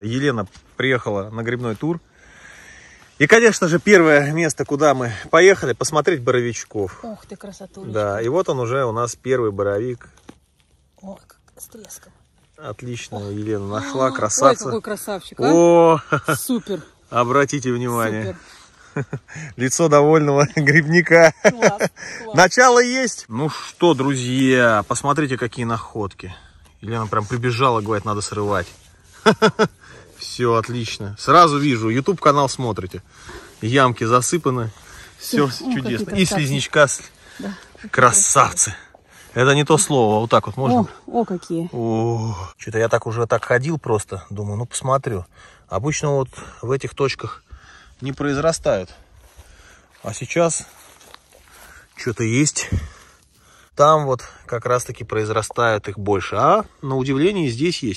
Елена приехала на грибной тур. И, конечно же, первое место, куда мы поехали, посмотреть боровичков. Ух ты, красоту. Да, и вот он уже у нас первый боровик. Ой, как с треском. Отлично, Ох. Елена а, нашла, красавца. Ой, какой красавчик, а? О! Супер. Обратите внимание. Супер. Лицо довольного грибника. Класс, класс. Начало есть. Ну что, друзья, посмотрите, какие находки. Елена прям прибежала, говорит, надо срывать. Все отлично. Сразу вижу, YouTube канал смотрите. Ямки засыпаны. Все, все ну, чудесно. И слизничка. Да. Красавцы. Это не то слово. Вот так вот можно? О, о какие. О, что-то я так уже так ходил просто. Думаю, ну посмотрю. Обычно вот в этих точках не произрастают. А сейчас что-то есть. Там вот как раз таки произрастают их больше. А на удивление здесь есть.